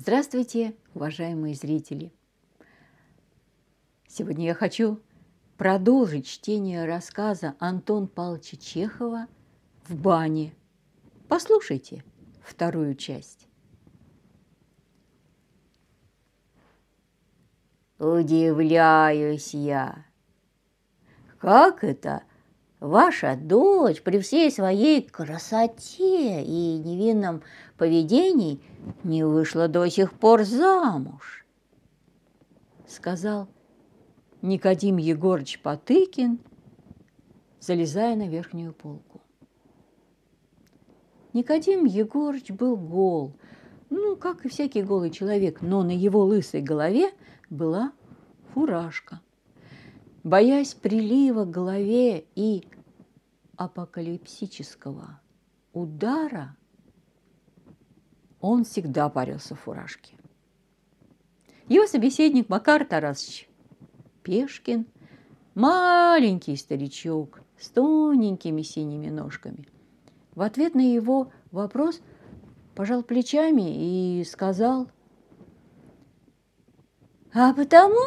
Здравствуйте, уважаемые зрители! Сегодня я хочу продолжить чтение рассказа Антон Павловича Чехова «В бане». Послушайте вторую часть. Удивляюсь я. Как это Ваша дочь при всей своей красоте и невинном поведении не вышла до сих пор замуж, сказал Никодим Егорович Потыкин, залезая на верхнюю полку. Никодим Егорович был гол, ну, как и всякий голый человек, но на его лысой голове была фуражка – боясь прилива к голове и апокалипсического удара, он всегда парился в фуражке. Его собеседник Макар Тарасович Пешкин, маленький старичок с тоненькими синими ножками, в ответ на его вопрос пожал плечами и сказал, «А потому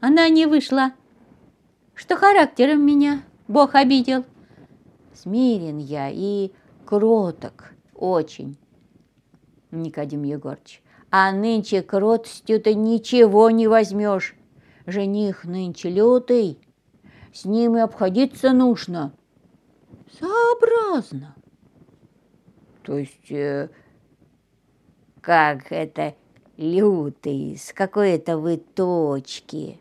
она не вышла что характером меня Бог обидел. Смирен я и кроток очень, Никодим Егорыч. А нынче кротостью-то ничего не возьмешь. Жених нынче лютый, с ним и обходиться нужно. Сообразно. То есть, э, как это лютый, с какой то вы точки?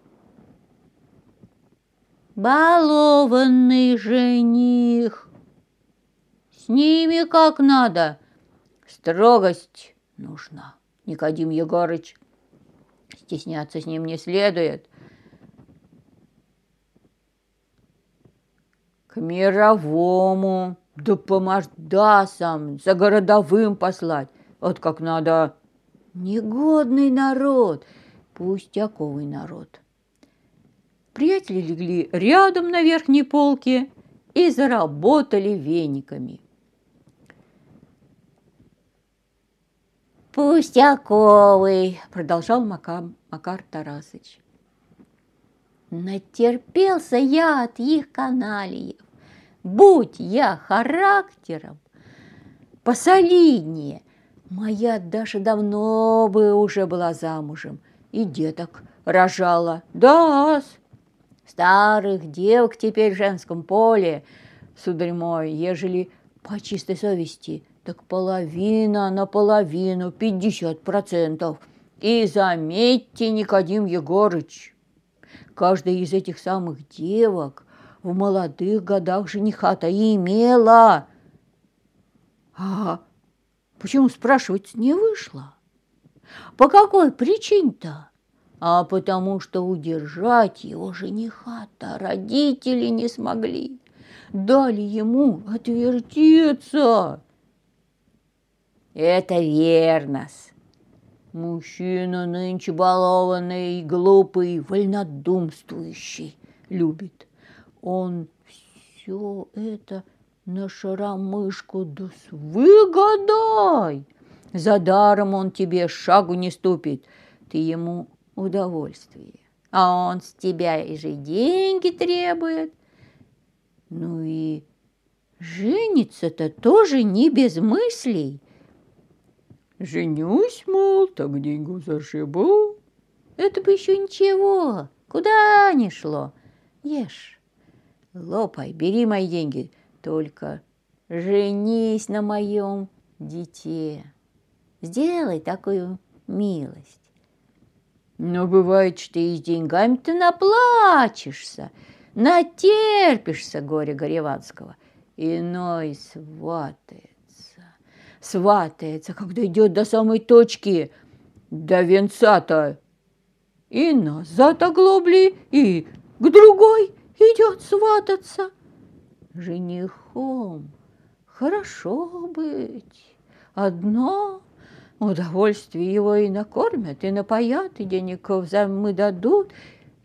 балованный жених. С ними как надо, строгость нужна, Никодим Егорыч. Стесняться с ним не следует. К мировому, да по мордасам, за городовым послать. Вот как надо. Негодный народ, пустяковый народ. Приятели легли рядом на верхней полке и заработали вениками. «Пустяковый!» – продолжал Макам, Макар Тарасыч. «Натерпелся я от их каналиев. Будь я характером посолиднее, моя Даша давно бы уже была замужем и деток рожала. Да, старых девок теперь в женском поле, сударь мой, ежели по чистой совести, так половина на половину, пятьдесят процентов. И заметьте, Никодим Егорыч, каждая из этих самых девок в молодых годах жениха-то имела. А почему спрашивать не вышло? По какой причине-то? а потому что удержать его жениха-то родители не смогли. Дали ему отвертеться. Это верно Мужчина нынче балованный, глупый, вольнодумствующий любит. Он все это на шаромышку да выгадай. За даром он тебе шагу не ступит. Ты ему удовольствие. А он с тебя и же деньги требует. Ну и женится-то тоже не без мыслей. Женюсь, мол, так деньгу зашибу. Это бы еще ничего, куда ни шло. Ешь, лопай, бери мои деньги, только женись на моем дите. Сделай такую милость. Но бывает, что и с деньгами ты наплачешься, натерпишься горе Гореванского. Иной сватается, сватается, когда идет до самой точки, до венца-то. И назад оглобли, и к другой идет свататься. Женихом хорошо быть, одно удовольствие его и накормят, и напоят, и денег взаймы дадут.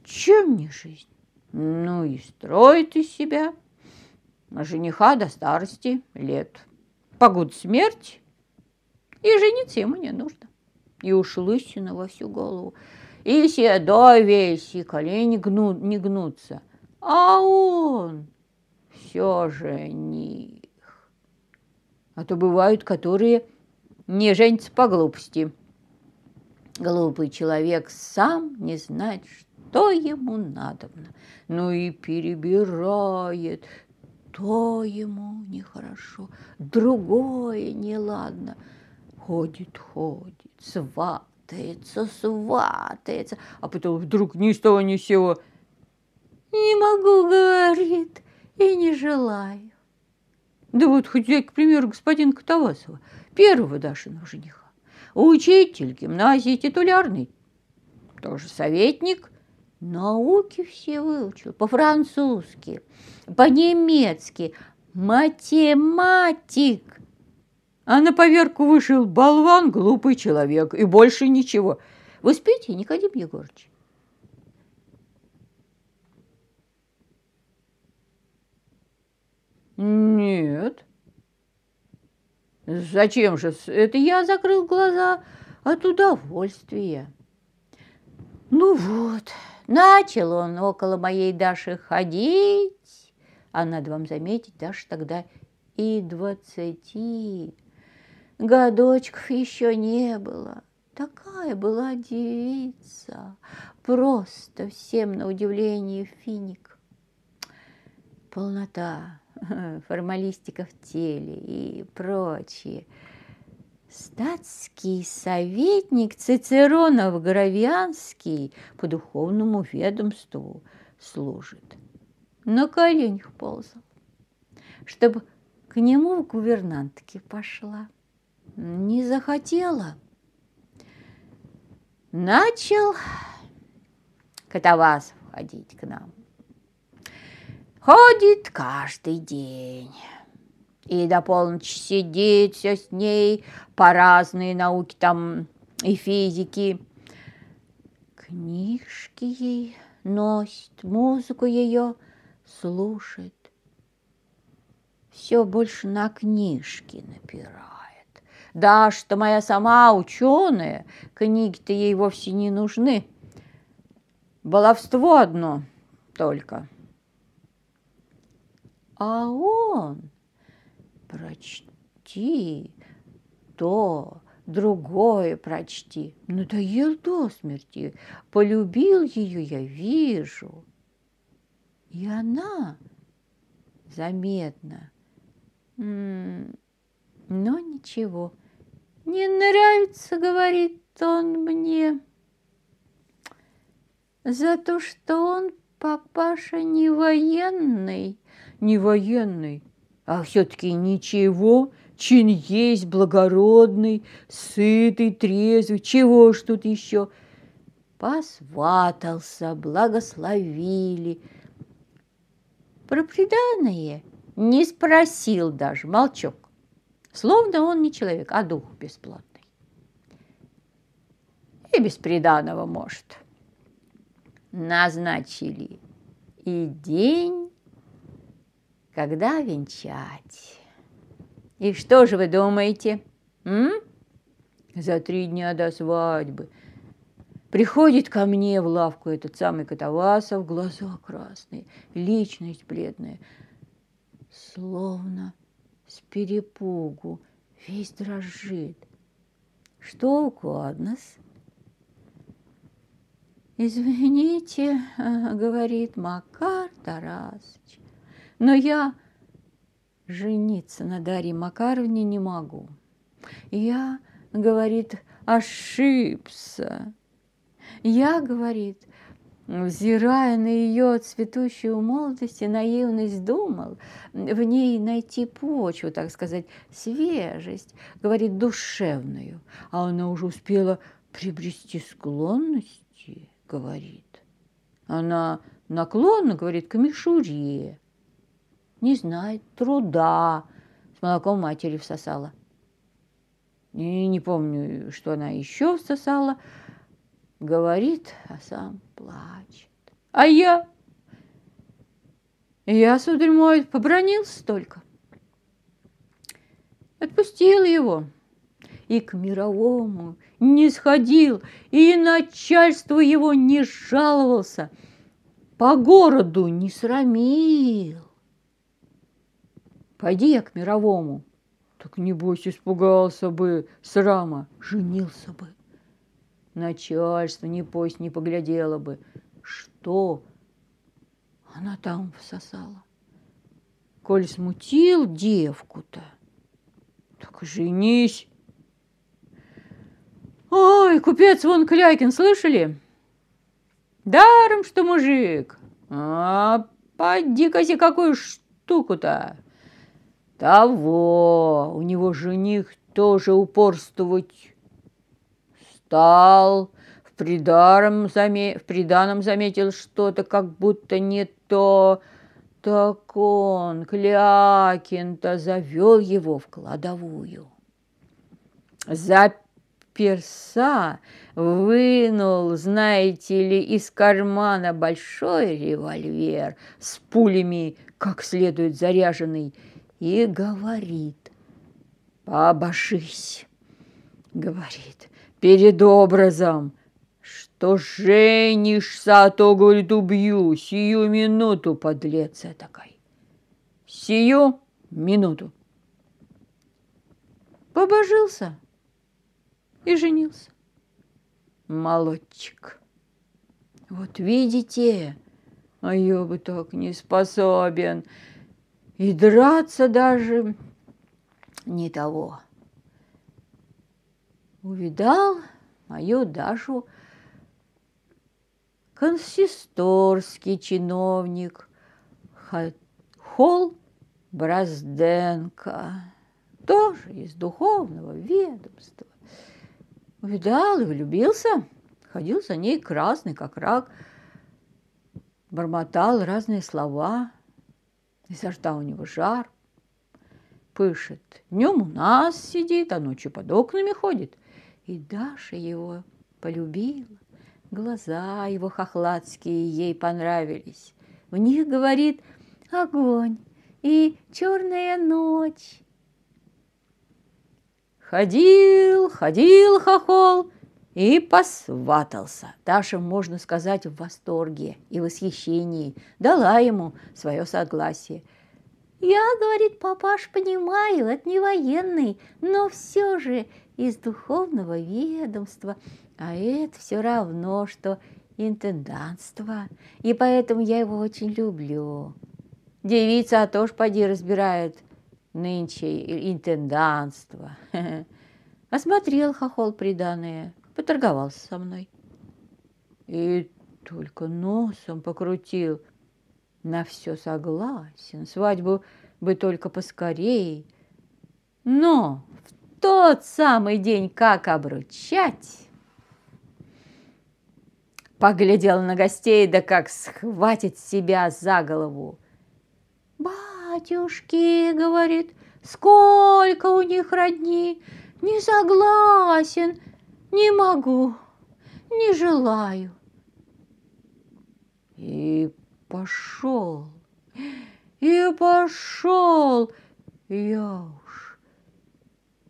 Чем не жизнь? Ну и строит из себя жениха до старости лет. погод смерть, и жениться ему не нужно. И уж лысина во всю голову. И седой весь, и колени гну, не гнутся. А он все жених. А то бывают, которые не женится по глупости. Глупый человек сам не знает, что ему надобно, ну и перебирает, то ему нехорошо, другое неладно. Ходит, ходит, сватается, сватается, а потом вдруг ни с того ни с сего «Не могу, — говорит, — и не желаю». Да вот хоть взять, к примеру, господин Катавасова – первого Дашиного жениха. Учитель гимназии титулярный, тоже советник, науки все выучил, по-французски, по-немецки, математик. А на поверку вышел болван, глупый человек, и больше ничего. Вы спите, Никодим Егорович? Нет, Зачем же? Это я закрыл глаза от удовольствия. Ну вот, начал он около моей Даши ходить, а надо вам заметить, Даша тогда и двадцати годочков еще не было. Такая была девица, просто всем на удивление финик. Полнота, формалистика в теле и прочее. Статский советник Цицеронов Гравианский по духовному ведомству служит. На коленях ползал, чтобы к нему в гувернантки пошла. Не захотела. Начал Катавасов ходить к нам. Ходит каждый день. И до полночи сидит все с ней по разные науки там и физики. Книжки ей носит, музыку ее слушает. Все больше на книжки напирает. Да, что моя сама ученая, книги-то ей вовсе не нужны. Баловство одно только а он прочти то, другое прочти. Надоел до смерти, полюбил ее, я вижу. И она заметно, но ничего, не нравится, говорит он мне, за то, что он, папаша, не военный не военный, а все-таки ничего, чин есть благородный, сытый, трезвый, чего ж тут еще? Посватался, благословили. Про преданное не спросил даже, молчок. Словно он не человек, а дух бесплатный. И без приданого может. Назначили и день, когда венчать. И что же вы думаете? М? За три дня до свадьбы приходит ко мне в лавку этот самый Катавасов, глаза красные, личность бледная, словно с перепугу, весь дрожит. Что угодно -с? «Извините, — говорит Макар Тарасович, но я жениться на Дарье Макаровне не могу. Я, говорит, ошибся. Я, говорит, взирая на ее цветущую молодость и наивность, думал в ней найти почву, так сказать, свежесть, говорит, душевную. А она уже успела приобрести склонности, говорит. Она наклонна, говорит, к мишуре, не знает труда. С молоком матери всосала. И не помню, что она еще всосала. Говорит, а сам плачет. А я? Я, сударь мой, побронился только. Отпустил его и к мировому не сходил, и начальству его не жаловался, по городу не срамил. Пойди я к мировому. Так небось испугался бы, срама, женился бы. Начальство не пусть не поглядело бы. Что? Она там всосала. Коль смутил девку-то, так и женись. Ой, купец вон Клякин, слышали? Даром, что мужик. А поди-ка какую штуку-то того, у него жених тоже упорствовать стал, в, придаром заме... в приданом заметил что-то, как будто не то. Так он, Клякин-то, завел его в кладовую. За перса вынул, знаете ли, из кармана большой револьвер с пулями, как следует заряженный, и говорит, «Побожись», говорит, «перед образом, что женишься, а то, говорит, убью, сию минуту, подлец такой, сию минуту». Побожился и женился. Молодчик. Вот видите, а я бы так не способен и драться даже не того. Увидал мою Дашу консисторский чиновник Холл Бразденко, тоже из духовного ведомства. Увидал и влюбился, ходил за ней красный, как рак, бормотал разные слова – изо рта у него жар, пышет. Днем у нас сидит, а ночью под окнами ходит. И Даша его полюбила. Глаза его хохладские ей понравились. В них, говорит, огонь и черная ночь. Ходил, ходил хохол и посватался. Таша, можно сказать, в восторге и восхищении. Дала ему свое согласие. «Я, — говорит папаш, — понимаю, это не военный, но все же из духовного ведомства. А это все равно, что интендантство, и поэтому я его очень люблю. Девица, а то ж поди разбирает нынче интендантство. Осмотрел хохол приданное, поторговался со мной. И только носом покрутил. На все согласен, свадьбу бы только поскорей. Но в тот самый день, как обручать, поглядел на гостей, да как схватит себя за голову. «Батюшки, — говорит, — сколько у них родни, не согласен!» Не могу, не желаю. И пошел, и пошел, я уж.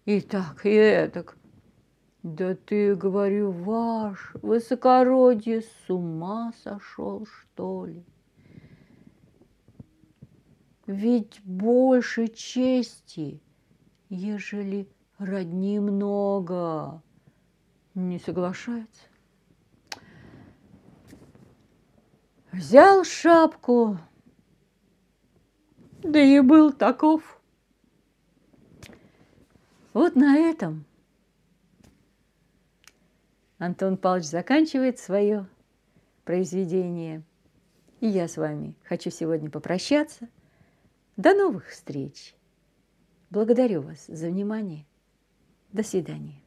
И так, и эдак. Да ты, говорю, ваш высокородие с ума сошел, что ли? Ведь больше чести, ежели родни много не соглашается. Взял шапку, да и был таков. Вот на этом Антон Павлович заканчивает свое произведение. И я с вами хочу сегодня попрощаться. До новых встреч! Благодарю вас за внимание. До свидания.